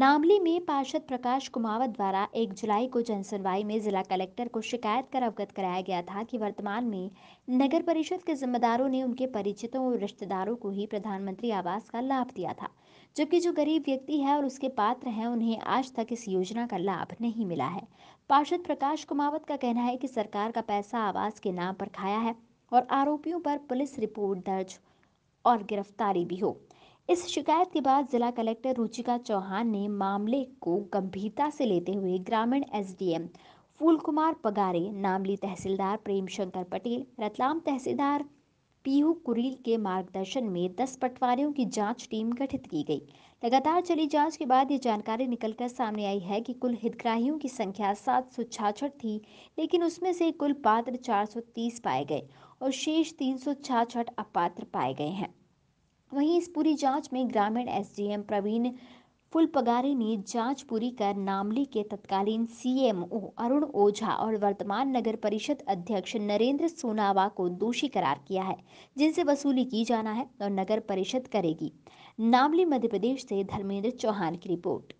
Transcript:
नामली में पार्षद प्रकाश कुमावत द्वारा 1 जुलाई को जनसुनवाई में जिला कलेक्टर को शिकायत कर अवगत कराया गया था कि वर्तमान में नगर परिषद के जिम्मेदारों ने उनके परिचितों और रिश्तेदारों को ही प्रधानमंत्री आवास का लाभ दिया था जबकि जो गरीब व्यक्ति है और उसके पात्र हैं उन्हें आज तक इस योजना का लाभ नहीं मिला है पार्षद प्रकाश कुमावत का कहना है कि सरकार का पैसा आवास के नाम पर खाया है और आरोपियों पर पुलिस रिपोर्ट दर्ज और गिरफ्तारी भी हो इस शिकायत के बाद जिला कलेक्टर रुचिका चौहान ने मामले को गंभीरता से लेते हुए ग्रामीण एसडीएम फूल कुमार पगारे नामली तहसीलदार प्रेम शंकर पटेल रतलाम तहसीलदार पीहू कुरील के मार्गदर्शन में दस पटवारियों की जांच टीम गठित की गई लगातार चली जांच के बाद ये जानकारी निकलकर सामने आई है कि कुल हितग्राहियों की संख्या सात सौ छाछठ थी लेकिन उसमें से कुल पात्र चार सौ तीस पाए गए और शेष तीन सौ छाछठ अपात्र पाए गए हैं वहीं इस पूरी जांच में ग्रामीण एसडीएम प्रवीण फुलपगारे ने जांच पूरी कर नामली के तत्कालीन सीएमओ अरुण ओझा और वर्तमान नगर परिषद अध्यक्ष नरेंद्र सोनावा को दोषी करार किया है जिनसे वसूली की जाना है और नगर परिषद करेगी नामली मध्य प्रदेश से धर्मेंद्र चौहान की रिपोर्ट